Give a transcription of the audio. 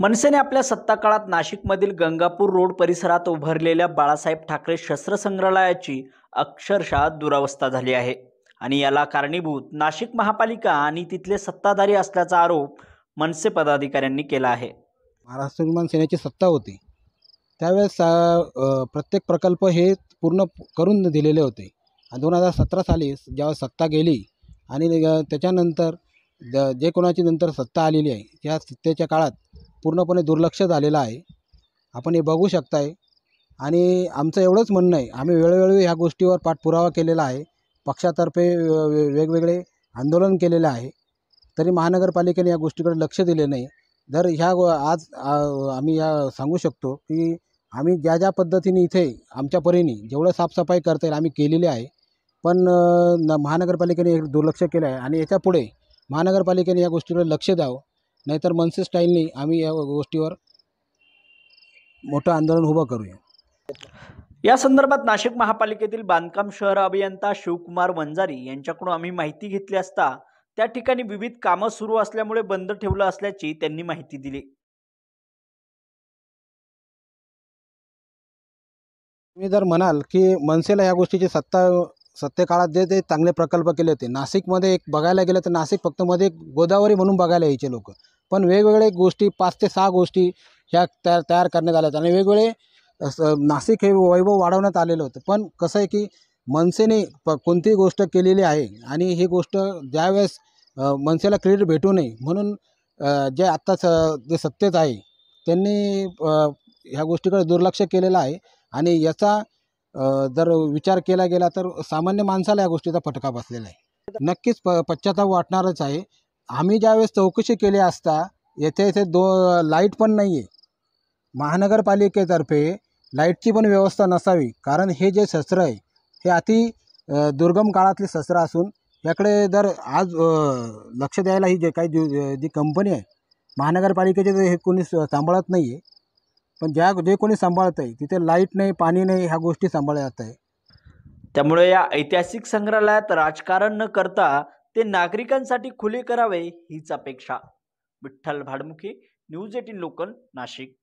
मनसेने आपल्या सत्ताकाळात नाशिकमधील गंगापूर रोड परिसरात उभारलेल्या बाळासाहेब ठाकरे शस्त्रसंग्रहालयाची अक्षरशः दुरावस्था झाली आहे आणि याला कारणीभूत नाशिक महापालिका आणि तिथले सत्ताधारी असल्याचा आरोप मनसे पदाधिकाऱ्यांनी केला आहे महाराष्ट्र निर्माण सेनेची सत्ता होती त्यावेळेस प्रत्येक प्रकल्प हे पूर्ण करून दिलेले होते दोन हजार सतरा साली जेव्हा सत्ता गेली आणि त्याच्यानंतर जे कोणाची नंतर सत्ता आलेली आहे त्या सत्तेच्या काळात पूर्णपणे दुर्लक्ष झालेलं आहे आपण हे बघू शकताय आणि आमचं एवढंच म्हणणं आहे आम्ही वेळोवेळी ह्या गोष्टीवर पाठपुरावा केलेला आहे पक्षातर्फे वेगवेगळे आंदोलन केलेलं आहे तरी महानगरपालिकेने या गोष्टीकडे लक्ष दिले नाही जर ह्या आज आम्ही या सांगू शकतो की आम्ही ज्या ज्या पद्धतीने इथे आमच्या परीने जेवढं साफसफाई करता येईल आम्ही केलेली आहे पण महानगरपालिकेने दुर्लक्ष केलं आहे आणि याच्यापुढे महानगरपालिकेने या गोष्टीकडे लक्ष द्यावं नाहीतर मनसे स्टाईलने आम्ही या गोष्टीवर मोठं आंदोलन उभं करूया या संदर्भात नाशिक महापालिकेतील बांधकाम शहर अभियंता शिवकुमार वंजारी यांच्याकडून आम्ही माहिती घेतली असता त्या ठिकाणी विविध कामं सुरू असल्यामुळे बंद ठेवलं असल्याची त्यांनी माहिती दिली तुम्ही जर म्हणाल की मनसेला या गोष्टीची सत्ता सत्तेकाळात जे ते चांगले प्रकल्प केले होते नाशिकमध्ये एक बघायला गेलं तर नाशिक फक्त मध्ये गोदावरी म्हणून बघायला यायचे लोक पण वेगवेगळे गोष्टी पाच ते सहा गोष्टी ह्या तयार तयार करण्यात आल्या होत्या आणि वेगवेगळे नाशिक हे वैभव वाढवण्यात आलेलं होतं पण कसं आहे की मनसेने प कोणतीही गोष्ट केलेली आहे आणि ही गोष्ट ज्यावेळेस मनसेला क्रेडिट भेटू नये म्हणून जे आत्ता स जे सत्तेत आहे त्यांनी ह्या गोष्टीकडे दुर्लक्ष केलेलं आहे आणि याचा जर विचार केला गेला तर सामान्य माणसाला या गोष्टीचा फटका बसलेला आहे नक्कीच प पश्चाताप वाटणारच आहे आम्ही ज्यावेळेस चौकशी केली असता येथे येथे दो लाईट पण नाही आहे महानगरपालिकेतर्फे लाईटची पण व्यवस्था नसावी कारण हे जे शस्त्र आहे हे अति दुर्गम काळातले शस्त्र असून याकडे जर आज लक्ष द्यायला ही जे काही जी कंपनी आहे महानगरपालिकेचे हे कोणी सांभाळत नाही आहे पण ज्या जे कोणी सांभाळत आहे तिथे लाईट नाही पाणी नाही ह्या गोष्टी सांभाळल्या जात आहे त्यामुळे या ऐतिहासिक संग्रहालयात राजकारण न करता ते नागरिकांसाठी खुले करावे हीच अपेक्षा Vitthal Bhadmukhe news eighteen local Nashik